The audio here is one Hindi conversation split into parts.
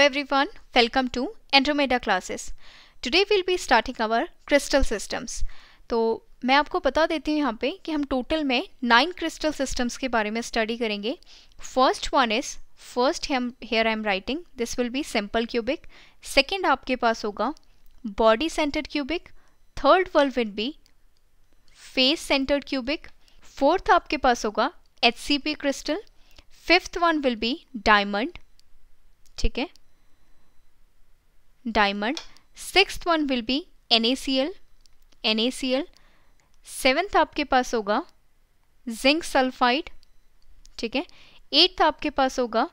Hello everyone, welcome to Andromeda classes. Today we'll be starting our crystal systems. तो मैं आपको बता देती हूँ यहाँ पे कि हम टोटल में नाइन क्रिस्टल सिस्टम्स के बारे में स्टडी करेंगे first one is first here I am writing this will be simple cubic second आपके पास होगा body centred cubic third one will be face centred cubic fourth आपके पास होगा H crystal fifth one will be diamond ठीक है diamond. Sixth one will be NaCl, NaCl. seventh आपके पास होगा जिंक सल्फाइड ठीक है एट्थ आपके पास होगा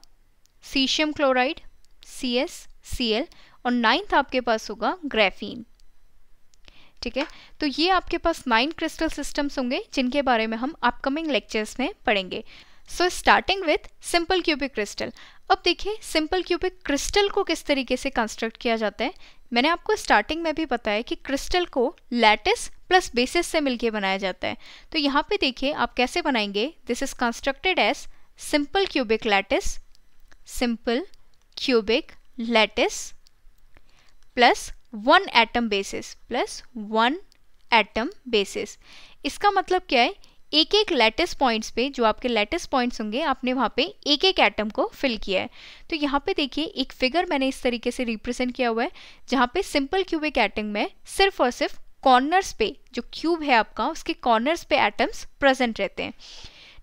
caesium chloride C S C L और नाइन्थ आपके पास होगा ग्रेफीन ठीक है तो ये आपके पास नाइन क्रिस्टल सिस्टम्स होंगे जिनके बारे में हम अपकमिंग लेक्चर्स में पढ़ेंगे so starting with simple cubic crystal अब देखिए सिंपल क्यूबिक क्रिस्टल को किस तरीके से कंस्ट्रक्ट किया जाता है मैंने आपको स्टार्टिंग में भी बताया कि क्रिस्टल को लैटिस प्लस बेसिस से मिलके बनाया जाता है तो यहाँ पे देखिए आप कैसे बनाएंगे this is constructed as simple cubic lattice simple cubic lattice plus one atom basis plus one atom basis इसका मतलब क्या है एक एक लेटेस पॉइंट्स पे जो आपके लेटेस पॉइंट्स होंगे आपने वहाँ पे एक एक एटम को फिल किया है तो यहाँ पे देखिए एक फिगर मैंने इस तरीके से रिप्रेजेंट किया हुआ है जहाँ पे सिंपल क्यूबिक एटम में सिर्फ और सिर्फ कॉर्नर्स पे जो क्यूब है आपका उसके कॉर्नर्स पे एटम्स प्रेजेंट रहते हैं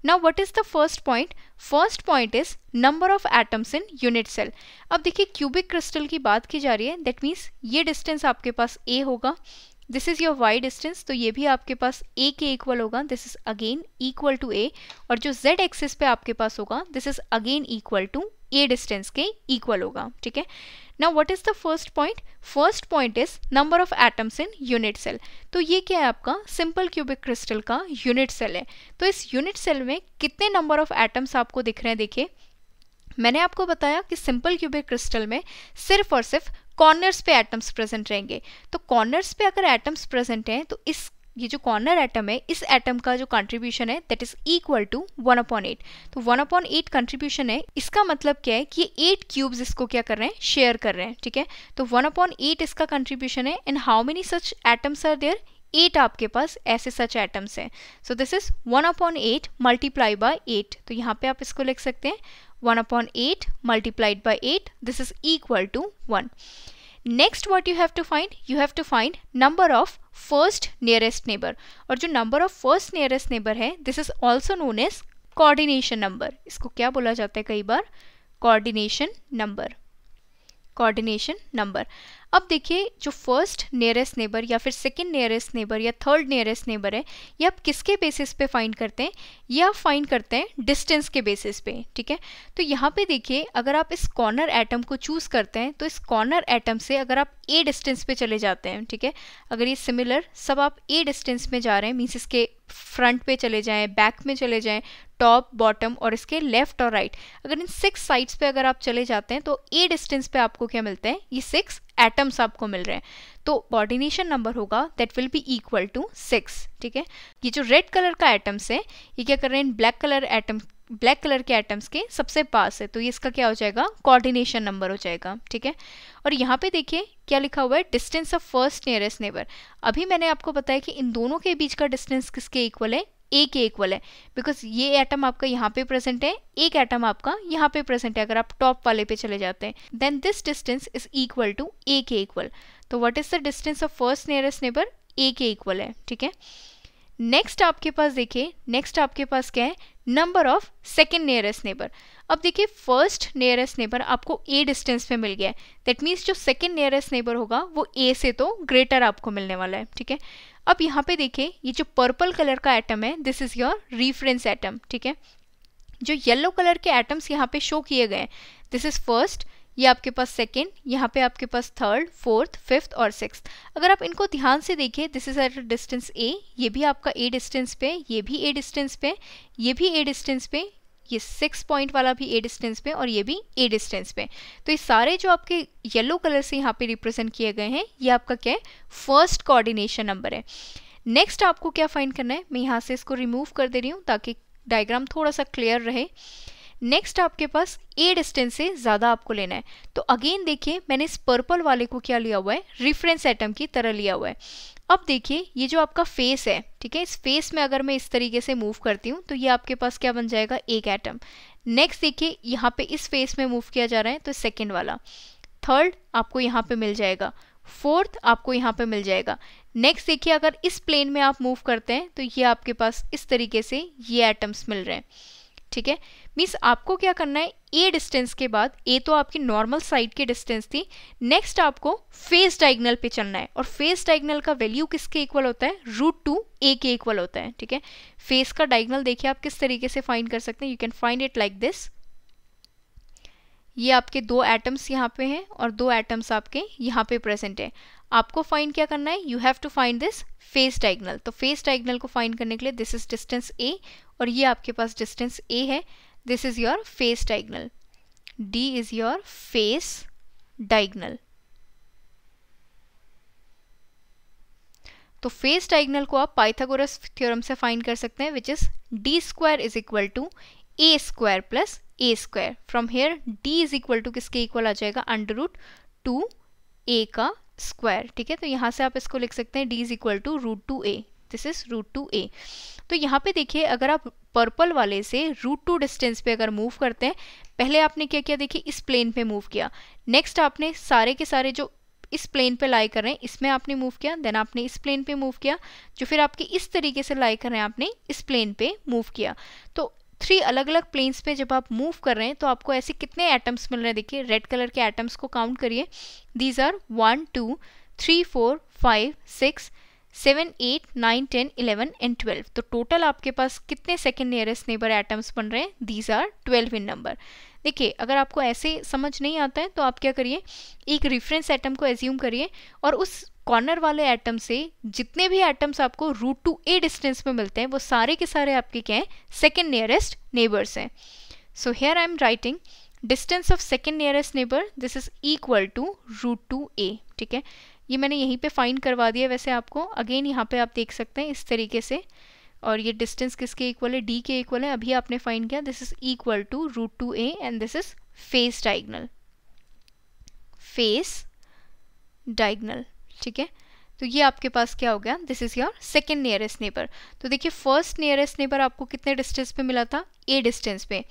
now what is the first point first point is number of atoms in unit cell अब देखिए क्यूबिक क्रिस्टल की बात की जा रही है दैट मीन्स ये डिस्टेंस आपके पास ए होगा this is your Y distance तो ये भी आपके पास ए के इक्वल होगा this is again equal to a और जो जेड एक्सिस पे आपके पास होगा this is again equal to a distance के इक्वल होगा ठीक है ना what is the first point first point is number of atoms in unit cell तो ये क्या है आपका सिंपल क्यूबिक क्रिस्टल का यूनिट सेल है तो इस यूनिट सेल में कितने नंबर ऑफ एटम्स आपको दिख रहे हैं देखिए मैंने आपको बताया कि सिंपल क्यूबिक क्रिस्टल में सिर्फ और सिर्फ कॉर्नर्स पे एटम्स प्रेजेंट रहेंगे तो कॉर्नर्स पे अगर एटम्स प्रेजेंट हैं तो इस ये जो कॉर्नर एटम है इस एटम का जो कंट्रीब्यूशन है that is equal to one upon eight तो वन अपॉन एट कंट्रीब्यूशन है इसका मतलब क्या है कि ये एट क्यूब्स इसको क्या कर रहे हैं शेयर कर रहे हैं ठीक है तो वन अपॉन एट इसका कंट्रीब्यूशन है and how many such atoms are there eight आपके पास ऐसे सच एटम्स हैं so this is one upon eight multiply by eight तो यहाँ पे आप इसको लिख सकते हैं 1 upon 8 multiplied by 8 this is equal to 1. Next what you have to find you have to find number of first nearest neighbor or the number of first nearest neighbor hai, this is also known as coordination number. Isko kya bola Coordination number. Coordination number. अब देखिए जो फर्स्ट नियरेस्ट नेबर या फिर सेकेंड नियरेस्ट नेबर या थर्ड नियरेस्ट नेबर है ये आप किसके बेसिस पे फाइंड करते हैं ये आप फाइंड करते हैं डिस्टेंस के बेसिस पे ठीक है तो यहाँ पे देखिए अगर आप इस कॉर्नर एटम को चूज़ करते हैं तो इस कॉर्नर एटम से अगर आप ए डिस्टेंस पे चले जाते हैं ठीक है अगर ये सिमिलर सब आप ए डिस्टेंस में जा रहे हैं मीन्स इसके फ्रंट पे चले जाएं बैक में चले जाएं टॉप बॉटम और इसके लेफ्ट और राइट right. अगर इन सिक्स साइड्स पे अगर आप चले जाते हैं तो ए डिस्टेंस पे आपको क्या मिलते हैं ये सिक्स एटम्स आपको मिल रहे हैं तो ऑर्डिनेशन नंबर होगा that will be equal to six ठीक है ये जो रेड कलर का एटम्स है ये क्या कर रहे हैं black colour atom black colour के एटम्स के सबसे पास है तो ये इसका क्या हो जाएगा कोऑर्डिनेशन नंबर हो जाएगा ठीक है और यहाँ पे देखिए क्या लिखा हुआ है distance of first nearest neighbour अभी मैंने आपको बताया कि इन दोनों के बीच का डिस्टेंस किसके इक्वल है ए के इक्वल है बिकॉज ये एटम आपका यहाँ पे प्रेजेंट है एक एटम आपका यहाँ पे प्रेजेंट है अगर आप टॉप वाले पे चले जाते हैं then this distance is equal to a के इक्वल तो what is the distance of first nearest neighbour a के इक्वल है ठीक है नेक्स्ट आपके पास देखिए नेक्स्ट आपके पास क्या है number of second nearest neighbour अब देखिए फर्स्ट नियरेस्ट नेबर आपको ए डिस्टेंस पे मिल गया है दैट मीन्स जो सेकेंड नियरेस्ट नेबर होगा वो ए से तो ग्रेटर आपको मिलने वाला है ठीक है अब यहाँ पे देखिए ये जो पर्पल कलर का एटम है this is your reference atom ठीक है जो येलो कलर के एटम्स यहाँ पे शो किए गए हैं दिस इज़ फर्स्ट ये आपके पास सेकेंड यहाँ पे आपके पास थर्ड फोर्थ फिफ्थ और सिक्स अगर आप इनको ध्यान से देखें this is at distance a ये भी आपका ए डिस्टेंस पे ये भी ए डिस्टेंस पे ये भी ए डिस्टेंस पे ये सिक्स पॉइंट वाला भी ए डिस्टेंस पे और ये भी ए डिस्टेंस पे तो ये सारे जो आपके येलो कलर से यहाँ पे रिप्रेजेंट किए गए हैं ये आपका क्या है फर्स्ट कोऑर्डिनेशन नंबर है नेक्स्ट आपको क्या फाइंड करना है मैं यहाँ से इसको रिमूव कर दे रही हूँ ताकि डायग्राम थोड़ा सा क्लियर रहे नेक्स्ट आपके पास ए डिस्टेंस से ज़्यादा आपको लेना है तो अगेन देखिए मैंने इस पर्पल वाले को क्या लिया हुआ है रिफरेंस एटम की तरह लिया हुआ है अब देखिए ये जो आपका फेस है ठीक है इस फेस में अगर मैं इस तरीके से मूव करती हूँ तो ये आपके पास क्या बन जाएगा एक एटम नेक्स्ट देखिए यहाँ पे इस फेस में मूव किया जा रहा है तो सेकेंड वाला थर्ड आपको यहाँ पे मिल जाएगा फोर्थ आपको यहाँ पे मिल जाएगा नेक्स्ट देखिए अगर इस प्लेन में आप मूव करते हैं तो ये आपके पास इस तरीके से ये एटम्स मिल रहे हैं ठीक है मीन्स आपको क्या करना है ए डिस्टेंस के बाद ए तो आपकी नॉर्मल साइड की डिस्टेंस थी नेक्स्ट आपको फेस डाइगनल पे चलना है और फेस डाइगनल का वैल्यू किसके इक्वल होता है रूट टू ए के इक्वल होता है ठीक है फेस का डाइगनल देखिए आप किस तरीके से फाइंड कर सकते हैं you can find it like this ये आपके दो एटम्स यहाँ पे हैं और दो एटम्स आपके यहाँ पे प्रेजेंट है आपको फाइंड क्या करना है you have to find this face diagonal तो फेस डाइगनल को फाइंड करने के लिए दिस इज डिस्टेंस ए और ये आपके पास डिस्टेंस ए है this is your face diagonal d is your face diagonal तो फेस डाइगनल को आप पाइथागोरस थ्योरम से फाइंड कर सकते हैं which is d square is equal to a square plus a square from here d is equal to किसके इक्वल आ जाएगा अंडर रूट टू ए का स्क्वायर ठीक है तो यहां से आप इसको लिख सकते हैं d is equal to root two a this is root two a तो यहाँ पे देखिए अगर आप पर्पल वाले से रूट टू डिस्टेंस पे अगर मूव करते हैं पहले आपने क्या किया देखिए इस प्लेन पे मूव किया नेक्स्ट आपने सारे के सारे जो इस प्लेन पे लाई कर रहे हैं इसमें आपने मूव किया देन आपने इस प्लेन पे मूव किया जो फिर आपके इस तरीके से लाई कर रहे हैं आपने इस प्लेन पे मूव किया तो थ्री अलग अलग प्लेन्स पे जब आप मूव कर रहे हैं तो आपको ऐसे कितने एटम्स मिल रहे हैं देखिए रेड कलर के एटम्स को काउंट करिए these are one two three four five six seven eight nine ten eleven and twelve तो टोटल आपके पास कितने सेकेंड नियरेस्ट नेबर एटम्स बन रहे हैं these are twelve in number देखिए अगर आपको ऐसे समझ नहीं आता है तो आप क्या करिए एक रिफरेंस एटम को एज्यूम करिए और उस कॉर्नर वाले एटम से जितने भी एटम्स आपको रूट टू ए डिस्टेंस में मिलते हैं वो सारे के सारे आपके क्या हैं सेकेंड नियरेस्ट नेबर्स हैं so here I am writing distance of second nearest neighbour this is equal to root two a ठीक है ये मैंने यहीं पे फाइंड करवा दिया वैसे आपको अगेन यहाँ पे आप देख सकते हैं इस तरीके से और ये डिस्टेंस किसके इक्वल है डी के इक्वल है अभी आपने फाइंड किया this is equal to root two a and this is face diagonal face diagonal ठीक है तो ये आपके पास क्या हो गया this is your second nearest neighbour तो देखिए फर्स्ट नियरेस्ट नेबर आपको कितने डिस्टेंस पे मिला था ए डिस्टेंस पे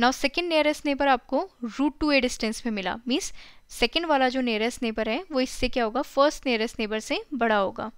नाउ सेकेंड नियरेस्ट नेबर आपको रूट टू ए डिस्टेंस पे मिला मीन्स सेकेंड वाला जो नियरेस्ट नेबर है वो इससे क्या होगा फर्स्ट नियरेस्ट नेबर से बड़ा होगा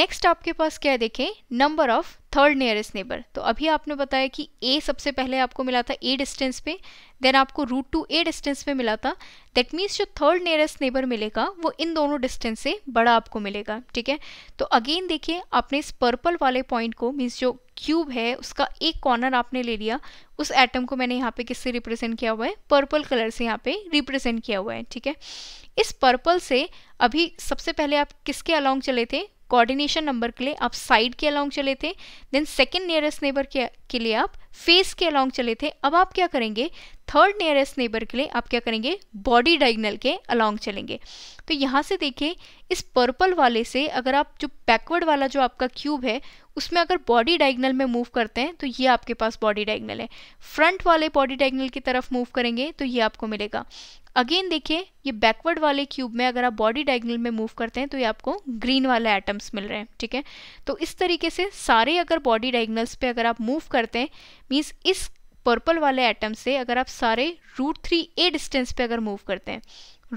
नेक्स्ट आपके पास क्या है देखें number of third nearest neighbour तो अभी आपने बताया कि ए सबसे पहले आपको मिला था ए डिस्टेंस पे देन आपको रूट टू ए डिस्टेंस पे मिला था दैट मीन्स जो थर्ड नियरेस्ट नेबर मिलेगा वो इन दोनों डिस्टेंस से बड़ा आपको मिलेगा ठीक है तो अगेन देखिए आपने इस पर्पल वाले पॉइंट को मीन्स जो क्यूब है उसका एक कॉर्नर आपने ले लिया उस एटम को मैंने यहाँ पे किससे रिप्रेजेंट किया हुआ है पर्पल कलर से यहाँ पे रिप्रेजेंट किया हुआ है ठीक है इस पर्पल से अभी सबसे पहले आप किसके अलोंग चले थे कोऑर्डिनेशन नंबर के लिए आप साइड के अलोंग चले थे देन सेकेंड नियरेस्ट नेबर के, के लिए आप फेस के अलॉन्ग चले थे अब आप क्या करेंगे थर्ड नियरेस्ट नेबर के लिए आप क्या करेंगे बॉडी डाइगनल के अलॉन्ग चलेंगे तो यहाँ से देखिए इस पर्पल वाले से अगर आप जो बैकवर्ड वाला जो आपका क्यूब है उसमें अगर बॉडी डाइगनल में मूव करते हैं तो ये आपके पास बॉडी डाइगनल है फ्रंट वाले बॉडी डाइगनल की तरफ मूव करेंगे तो ये आपको मिलेगा अगेन देखिए ये बैकवर्ड वाले क्यूब में अगर आप बॉडी डायगनल में मूव करते हैं तो ये आपको ग्रीन वाले एटम्स मिल रहे हैं ठीक है तो इस तरीके से सारे अगर बॉडी डायगनल्स पे अगर आप मूव करते हैं मीन्स इस पर्पल वाले एटम से अगर आप सारे रूट थ्री ए डिस्टेंस पे अगर मूव करते हैं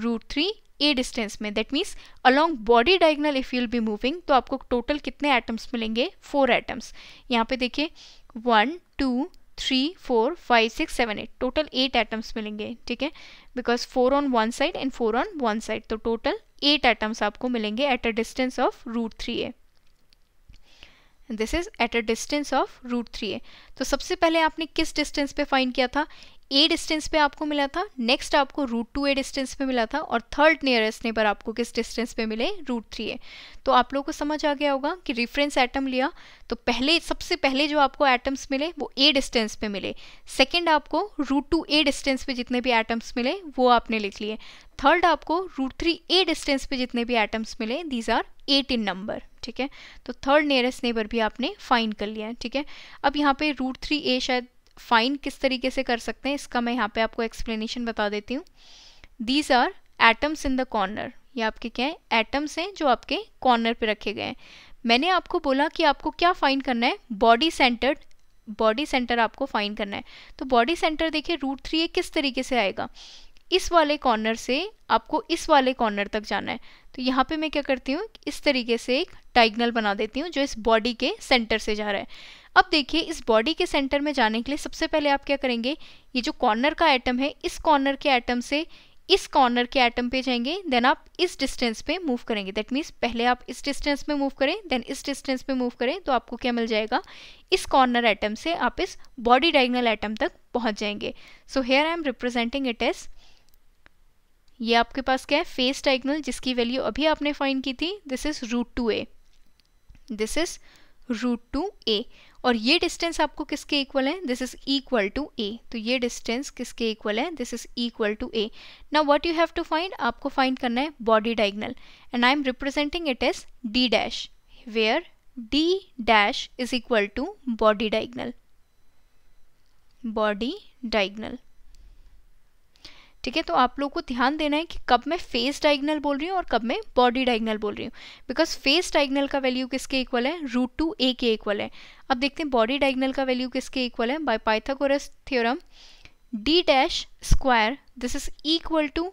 रूट थ्री ए डिस्टेंस में that means along body diagonal if you'll be moving तो आपको टोटल कितने एटम्स मिलेंगे फोर एटम्स यहाँ पे देखिए one two three four five six seven eight total eight atoms मिलेंगे ठीक है because four on one side and four on one side तो टोटल एट एटम्स आपको मिलेंगे at a distance of root three a this is at a distance of root three a तो सबसे पहले आपने किस डिस्टेंस पे फाइंड किया था ए डिस्टेंस पे आपको मिला था नेक्स्ट आपको रूट टू ए डिस्टेंस पे मिला था और थर्ड नियरेस्ट नेबर आपको किस डिस्टेंस पे मिले रूट थ्री ए तो आप लोगों को समझ आ गया होगा कि रिफरेंस एटम लिया तो पहले सबसे पहले जो आपको एटम्स मिले वो ए डिस्टेंस पे मिले सेकेंड आपको रूट टू ए डिस्टेंस पे जितने भी एटम्स मिले वो आपने लिख लिए थर्ड आपको रूट थ्री ए डिस्टेंस पे जितने भी एटम्स मिले these are eight in number ठीक है तो थर्ड नियरेस्ट नेबर भी आपने फाइंड कर लिया है ठीक है अब यहाँ पे रूट थ्री ए शायद फाइंड किस तरीके से कर सकते हैं इसका मैं यहाँ पे आपको एक्सप्लेनेशन बता देती हूँ these are atoms in the corner ये आपके क्या है एटम्स हैं जो आपके कॉर्नर पे रखे गए हैं मैंने आपको बोला कि आपको क्या फाइंड करना है बॉडी सेंटर बॉडी सेंटर आपको फाइंड करना है तो बॉडी सेंटर देखिए रूट थ्री किस तरीके से आएगा इस वाले कॉर्नर से आपको इस वाले कॉर्नर तक जाना है तो यहाँ पे मैं क्या करती हूँ इस तरीके से एक डाइगनल बना देती हूँ जो इस बॉडी के सेंटर से जा रहा है अब देखिए इस बॉडी के सेंटर में जाने के लिए सबसे पहले आप क्या करेंगे ये जो कॉर्नर का एटम है इस कॉर्नर के एटम से इस कॉर्नर के एटम पे जाएंगे देन आप इस डिस्टेंस पे मूव करेंगे दैट मीन्स पहले आप इस डिस्टेंस में मूव करें देन इस डिस्टेंस पे मूव करें तो आपको क्या मिल जाएगा इस कॉर्नर एटम से आप इस बॉडी डायगनल एटम तक पहुंच जाएंगे so here I am representing it as ये आपके पास क्या है फेस डाइगनल जिसकी वैल्यू अभी आपने फाइन की थी this is root two a this is root two a और ये डिस्टेंस आपको किसके इक्वल है this is equal to a तो ये डिस्टेंस किसके इक्वल है this is equal to a now what you have to find आपको फाइंड करना है body diagonal and I am representing it as d dash where d dash is equal to body diagonal body diagonal ठीक है तो आप लोगों को ध्यान देना है कि कब मैं फेस डाइग्नल बोल रही हूँ और कब मैं बॉडी डाइग्नल बोल रही हूँ बिकॉज फेस डाइग्नल का वैल्यू किसके इक्वल है रूट टू ए के इक्वल है अब देखते हैं बॉडी डाइग्नल का वैल्यू किसके इक्वल है by Pythagoras theorem d dash square this is equal to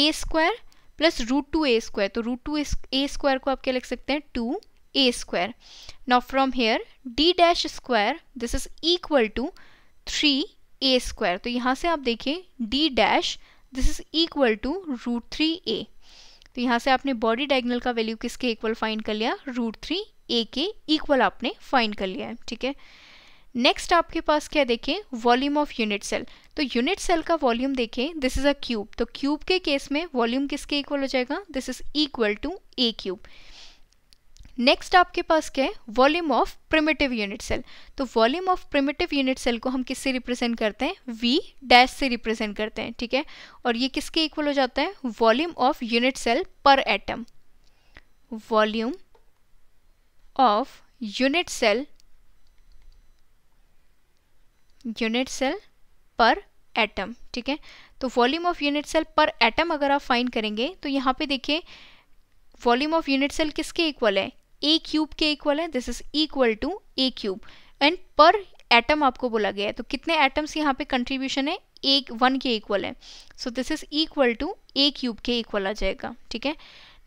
a square plus root two a square तो रूट टू ए स्क्वायर को आप क्या लिख सकते हैं two a square now from here d dash square this is equal to three a square तो यहाँ से आप देखिए d dash this is equal to root three a तो यहाँ से आपने बॉडी डायगनल का वैल्यू किसके इक्वल फाइंड कर लिया रूट थ्री ए के इक्वल आपने फाइंड कर लिया है ठीक है नेक्स्ट आपके पास क्या देखें वॉल्यूम ऑफ यूनिट सेल तो यूनिट सेल का वॉल्यूम देखें दिस इज अ क्यूब तो क्यूब के केस में वॉल्यूम किसके इक्वल हो जाएगा this is equal to a cube next आपके पास क्या है volume of primitive unit cell तो volume of primitive unit cell को हम किससे रिप्रेजेंट करते हैं वी डैश से रिप्रेजेंट करते हैं ठीक है और ये किसके इक्वल हो जाता है volume of unit cell per atom volume of unit cell unit cell per atom ठीक है तो volume of unit cell per atom अगर आप फाइंड करेंगे तो यहां पे देखिए वॉल्यूम ऑफ यूनिट सेल किसके इक्वल है ए क्यूब के इक्वल है this is equal to a cube and per atom आपको बोला गया है तो कितने एटम्स यहाँ पे कंट्रीब्यूशन है एक वन के इक्वल है so this is equal to a cube के इक्वल आ जाएगा ठीक है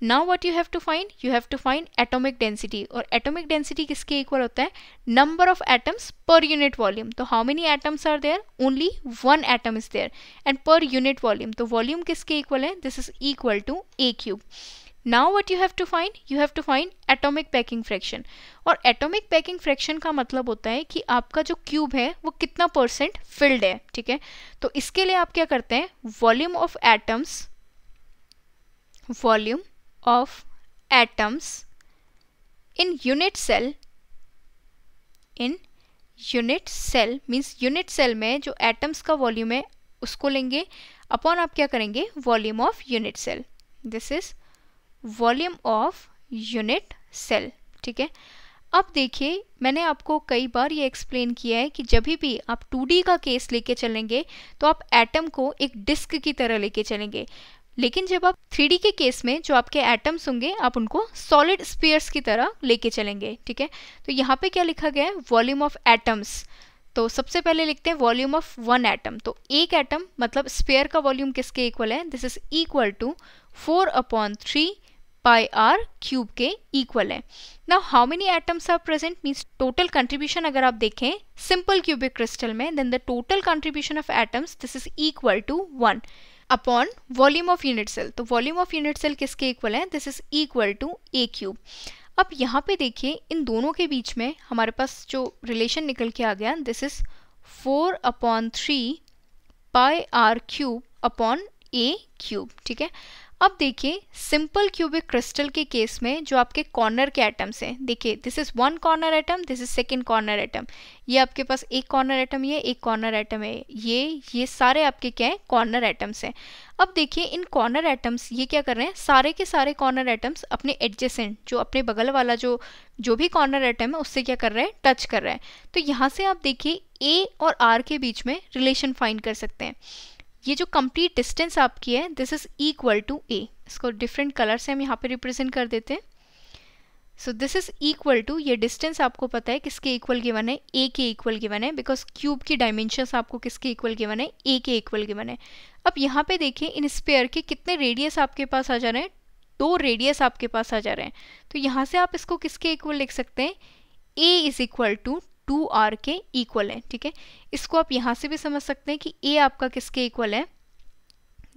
now what you have to find you have to find atomic density और एटॉमिक डेंसिटी किसके इक्वल होता है number of atoms per unit volume तो how many atoms are there only one atom is there and per unit volume तो वॉल्यूम किसके इक्वल है this is equal to a cube now what you have to find you have to find atomic packing fraction और एटोमिक पैकिंग फ्रैक्शन का मतलब होता है कि आपका जो क्यूब है वो कितना परसेंट फिल्ड है ठीक है तो इसके लिए आप क्या करते हैं volume of atoms volume of atoms in unit cell in unit cell means unit cell में जो एटम्स का वॉल्यूम है उसको लेंगे अपॉन आप क्या करेंगे volume of unit cell this is volume of unit cell ठीक है अब देखिए मैंने आपको कई बार ये एक्सप्लेन किया है कि जब भी आप 2D का केस लेके चलेंगे तो आप एटम को एक डिस्क की तरह लेके चलेंगे लेकिन जब आप 3D के केस में जो आपके एटम्स होंगे आप उनको सॉलिड स्पेयर्स की तरह लेके चलेंगे ठीक है तो यहाँ पे क्या लिखा गया है वॉल्यूम ऑफ एटम्स तो सबसे पहले लिखते हैं वॉल्यूम ऑफ वन एटम तो एक एटम मतलब स्पेयर का वॉल्यूम किसके इक्वल है this is equal to four upon three pi r cube के इक्वल है now how many atoms are present means total contribution अगर आप देखें सिंपल क्यूबिक क्रिस्टल में then the total contribution of atoms this is equal to one upon volume of unit cell तो वॉल्यूम ऑफ यूनिट सेल किसके इक्वल है this is equal to a cube अब यहाँ पे देखिए इन दोनों के बीच में हमारे पास जो रिलेशन निकल के आ गया this is four upon three pi r cube upon a cube ठीक है अब देखिए सिंपल क्यूबिक क्रिस्टल के केस में जो आपके कॉर्नर के एटम्स हैं देखिए this is one corner atom this is second corner atom ये आपके पास एक कॉर्नर एटम ये एक कॉर्नर एटम है ये ये सारे आपके क्या हैं कॉर्नर एटम्स हैं अब देखिए इन कॉर्नर एटम्स ये क्या कर रहे हैं सारे के सारे कॉर्नर एटम्स अपने एडजेसेंट जो अपने बगल वाला जो जो भी कॉर्नर एटम है उससे क्या कर रहे हैं टच कर रहे हैं तो यहाँ से आप देखिए ए और आर के बीच में रिलेशन फाइंड कर सकते हैं ये जो कंप्लीट डिस्टेंस आपकी है this is equal to a इसको डिफरेंट कलर से हम यहाँ पे रिप्रेजेंट कर देते हैं so this is equal to ये डिस्टेंस आपको पता है किसके इक्वल गिवन है ए के इक्वल गिवन है बिकॉज क्यूब की डायमेंशंस आपको किसके इक्वल गिवन है ए के इक्वल गिवन है अब यहाँ पे देखें इन स्पेयर के कितने रेडियस आपके पास आ जा रहे हैं दो रेडियस आपके पास आ जा रहे हैं तो यहाँ से आप इसको किसके इक्वल लिख सकते हैं a is equal to two r के इक्वल है ठीक है इसको आप यहां से भी समझ सकते हैं कि ए आपका किसके इक्वल है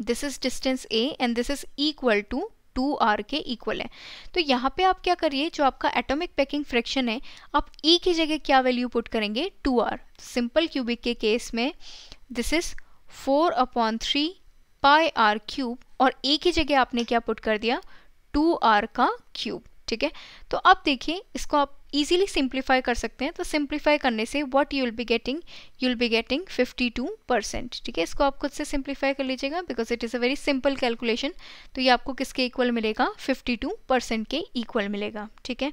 this is distance a and this is equal to two r के इक्वल है तो यहाँ पे आप क्या करिए जो आपका एटॉमिक पैकिंग फ्रैक्शन है आप ई e की जगह क्या वैल्यू पुट करेंगे टू आर सिंपल क्यूबिक के केस में this is four upon three pi r cube और ए की जगह आपने क्या पुट कर दिया टू आर का क्यूब ठीक है तो अब देखिए इसको आप ईजिली सिंप्लीफाई कर सकते हैं तो सिंप्लीफाई करने से what you will be getting you will be getting 52 percent ठीक है इसको आप खुद से सिंप्लीफाई कर लीजिएगा because it is a very simple calculation तो ये आपको किसके इक्वल मिलेगा 52 परसेंट के इक्वल मिलेगा ठीक है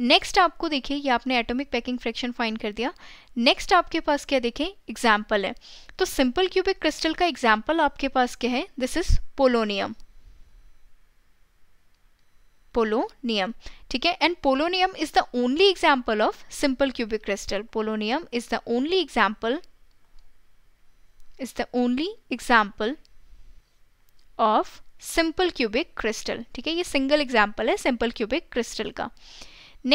नेक्स्ट आपको देखिए ये आपने एटॉमिक पैकिंग फ्रैक्शन फाइंड कर दिया नेक्स्ट आपके पास क्या देखें एग्जाम्पल है तो सिंपल क्यूबिक क्रिस्टल का एग्जाम्पल आपके पास क्या है दिस इज पोलोनियम पोलोनियम ठीक है and polonium is the only example of simple cubic crystal polonium is the only example is the only example of simple cubic crystal ठीक है ये सिंगल एग्जाम्पल है सिंपल क्यूबिक क्रिस्टल का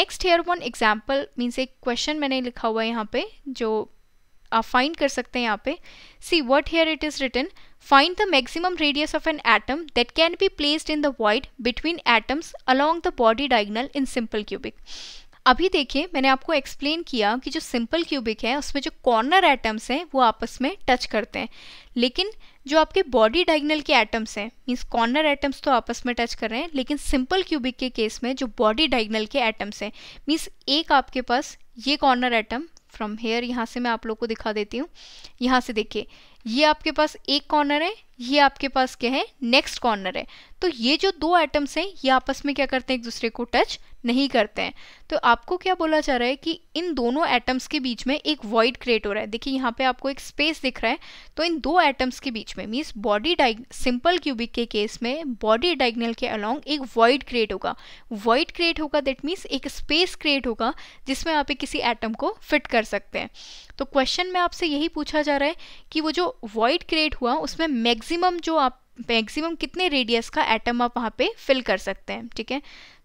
next here one example means एक क्वेश्चन मैंने लिखा हुआ है यहाँ पे जो आप फाइंड कर सकते हैं यहाँ पे see what here it is written Find the maximum radius of an atom that can be placed in the void between atoms along the body diagonal in simple cubic. अभी देखिए मैंने आपको एक्सप्लेन किया कि जो सिंपल क्यूबिक है उसमें जो कॉर्नर एटम्स हैं वो आपस में टच करते हैं लेकिन जो आपके बॉडी डाइगनल के एटम्स हैं मीन्स कॉर्नर एटम्स तो आपस में टच कर रहे हैं लेकिन सिंपल क्यूबिक के केस में जो बॉडी डाइगनल के एटम्स हैं मीन्स एक आपके पास ये कॉर्नर एटम फ्रॉम हेयर यहाँ से मैं आप लोग को दिखा देती हूँ यहाँ से देखिए ये आपके पास एक कॉर्नर है ये आपके पास क्या है नेक्स्ट कॉर्नर है तो ये जो दो एटम्स हैं ये आपस में क्या करते हैं एक दूसरे को टच नहीं करते हैं तो आपको क्या बोला जा रहा है कि इन दोनों एटम्स के बीच में एक वॉइड क्रिएट हो रहा है देखिए यहाँ पे आपको एक स्पेस दिख रहा है तो इन दो एटम्स के बीच में means body diagonal simple cubic के केस में बॉडी डाइग्नल के अलोंग एक वॉइड क्रिएट होगा वॉइड क्रिएट होगा दैट मीन्स एक स्पेस क्रिएट होगा जिसमें आप किसी एटम को फिट कर सकते हैं तो क्वेश्चन में आपसे यही पूछा जा रहा है कि वो जो वॉइड क्रिएट हुआ उसमें मैक्सिमम जो आप मैक्सिमम कितने रेडियस का एटम आप वहाँ पे फिल कर सकते हैं ठीक है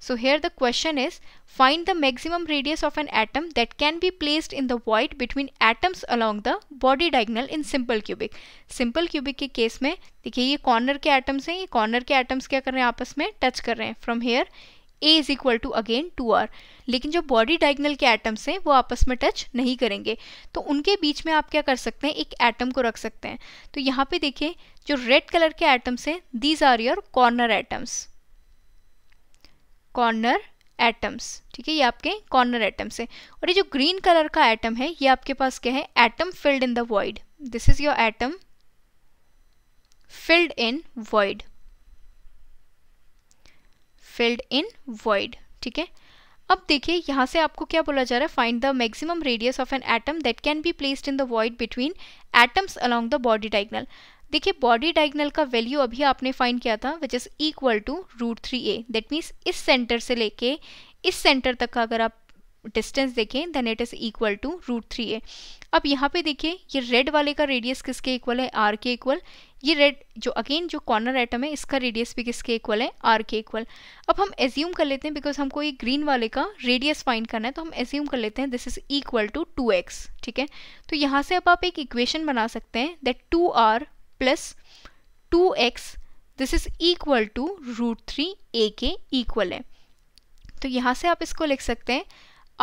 so here the question is find the maximum radius of an atom that can be placed in the void between atoms along the body diagonal in simple cubic simple cubic के केस में देखिए ये कॉर्नर के एटम्स हैं ये कॉर्नर के एटम्स क्या कर रहे हैं आपस में टच कर रहे हैं from here a is equal to again two r लेकिन जो बॉडी डाइगनल के एटम्स हैं वो आपस में टच नहीं करेंगे तो उनके बीच में आप क्या कर सकते हैं एक एटम को रख सकते हैं तो यहाँ पे देखें जो रेड कलर के एटम्स हैं these are your corner atoms corner atoms ठीक है ये आपके कॉर्नर एटम्स हैं और ये जो ग्रीन कलर का एटम है ये आपके पास क्या है atom filled in the void this is your atom filled in void filled in void ठीक है अब देखिए यहाँ से आपको क्या बोला जा रहा है find the maximum radius of an atom that can be placed in the void between atoms along the body diagonal देखिए बॉडी डाइगनल का वैल्यू अभी आपने फाइंड किया था which is equal to root three a that means इस सेंटर से लेके इस सेंटर तक का अगर आप डिस्टेंस देखें then it is equal to root three a अब यहाँ पे देखिए ये रेड वाले का रेडियस किसके इक्वल है आर के इक्वल ये रेड जो अगेन जो कॉर्नर आइटम है इसका रेडियस भी किसके इक्वल है आर के इक्वल अब हम एज्यूम कर लेते हैं बिकॉज हमको ये ग्रीन वाले का रेडियस फाइंड करना है तो हम एज्यूम कर लेते हैं this is equal to two x ठीक है तो यहाँ से अब आप एक इक्वेशन बना सकते हैं that two r plus two x this is equal to root three a के इक्वल है तो यहाँ से आप इसको लिख सकते हैं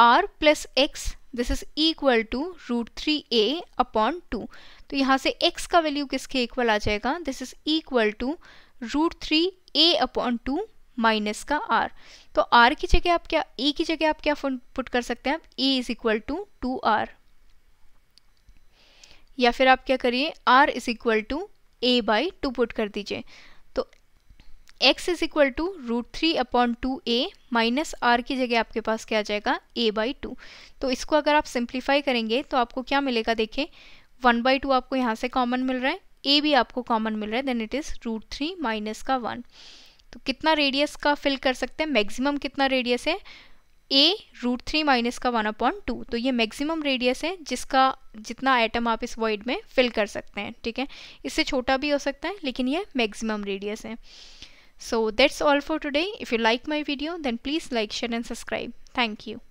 r plus x this is equal to root three a upon two तो यहाँ से x का वैल्यू किसके इक्वल आ जाएगा this is equal to root three a upon two minus का r तो r की जगह आप क्या a की जगह आप क्या पुट कर सकते हैं a a is equal to two r या फिर आप क्या करिए r is equal to a by two put कर दीजिए x is equal to root three upon two a minus r की जगह आपके पास क्या आ जाएगा a बाई टू तो इसको अगर आप सिंप्लीफाई करेंगे तो आपको क्या मिलेगा देखें वन बाई टू आपको यहाँ से कॉमन मिल रहा है ए भी आपको कॉमन मिल रहा है then it is root three minus का वन तो कितना रेडियस का फिल कर सकते हैं मैक्सिमम कितना रेडियस है ए रूट थ्री माइनस का वन अपॉइंट टू तो ये मैक्सिमम रेडियस है जिसका जितना आइटम आप इस वर्ड में फिल कर सकते हैं ठीक है इससे छोटा भी हो सकता है लेकिन ये मैक्सिमम रेडियस है So that's all for today. If you like my video then please like, share and subscribe. Thank you.